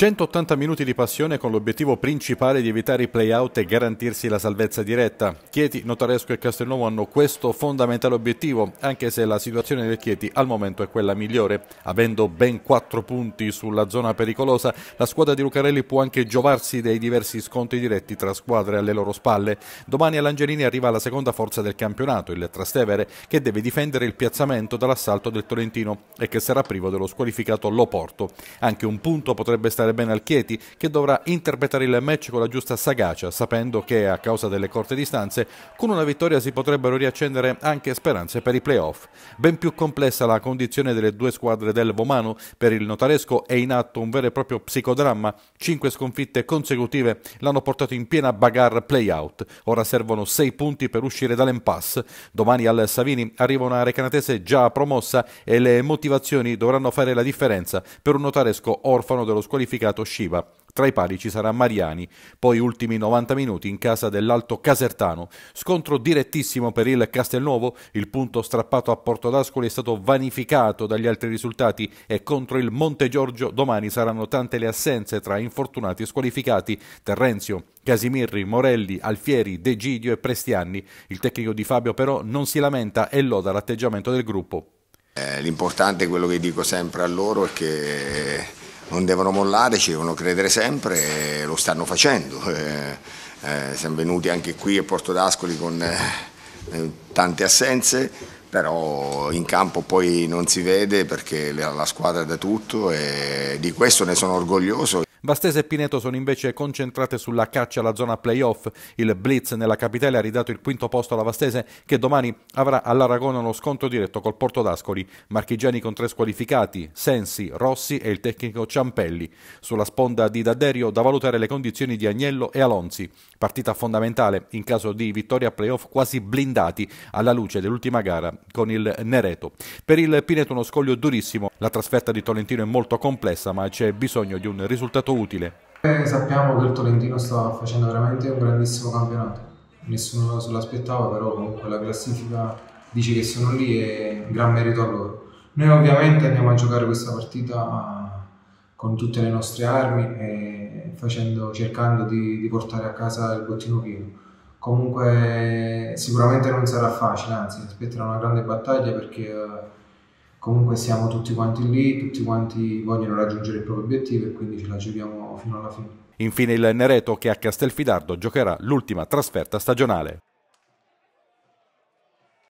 180 minuti di passione con l'obiettivo principale di evitare i play-out e garantirsi la salvezza diretta. Chieti, Notaresco e Castelnuovo hanno questo fondamentale obiettivo, anche se la situazione del Chieti al momento è quella migliore. Avendo ben 4 punti sulla zona pericolosa, la squadra di Lucarelli può anche giovarsi dei diversi scontri diretti tra squadre alle loro spalle. Domani all'Angelini arriva la seconda forza del campionato, il Trastevere, che deve difendere il piazzamento dall'assalto del Tolentino e che sarà privo dello squalificato Loporto. Anche un punto potrebbe stare giocare bene al Chieti, che dovrà interpretare il match con la giusta sagacia, sapendo che a causa delle corte distanze, con una vittoria si potrebbero riaccendere anche speranze per i playoff. Ben più complessa la condizione delle due squadre del Vomano, per il notaresco è in atto un vero e proprio psicodramma, cinque sconfitte consecutive l'hanno portato in piena bagarre playout, ora servono sei punti per uscire dall'impasse, domani al Savini arriva una recanatese già promossa e le motivazioni dovranno fare la differenza per un notaresco orfano dello squalificato qualificato Shiva. Tra i pari ci sarà Mariani, poi ultimi 90 minuti in casa dell'Alto Casertano. Scontro direttissimo per il Castelnuovo, il punto strappato a Porto d'Ascoli è stato vanificato dagli altri risultati e contro il Monte Giorgio domani saranno tante le assenze tra infortunati e squalificati. Terrenzio, Casimirri, Morelli, Alfieri, De Gidio e Prestianni. Il tecnico di Fabio però non si lamenta e loda l'atteggiamento del gruppo. Eh, l'importante è quello che dico sempre a loro è che non devono mollare, ci devono credere sempre e lo stanno facendo. Eh, eh, siamo venuti anche qui a Porto d'Ascoli con eh, eh tante assenze, però in campo poi non si vede perché la, la squadra da tutto e di questo ne sono orgoglioso. Vastese e Pineto sono invece concentrate sulla caccia alla zona playoff. Il Blitz nella capitale ha ridato il quinto posto alla Vastese che domani avrà all'Aragona uno scontro diretto col Porto d'Ascoli. Marchigiani con tre squalificati, Sensi, Rossi e il tecnico Ciampelli. Sulla sponda di D'Adderio da valutare le condizioni di Agnello e Alonzi. Partita fondamentale in caso di vittoria playoff quasi blindati alla luce dell'ultima gara con il Nereto. Per il Pineto uno scoglio durissimo. La trasferta di Tolentino è molto complessa ma c'è bisogno di un risultato molto utile. Eh, sappiamo che il Tolentino sta facendo veramente un grandissimo campionato, nessuno se l'aspettava, però comunque la classifica dice che sono lì e gran merito a loro. Noi ovviamente andiamo a giocare questa partita con tutte le nostre armi e facendo, cercando di, di portare a casa il bottino pieno. Comunque sicuramente non sarà facile, anzi aspetterà una grande battaglia perché eh, comunque siamo tutti quanti lì, tutti quanti vogliono raggiungere il proprio obiettivo e quindi ce la giochiamo fino alla fine. Infine il Nereto che a Castelfidardo giocherà l'ultima trasferta stagionale.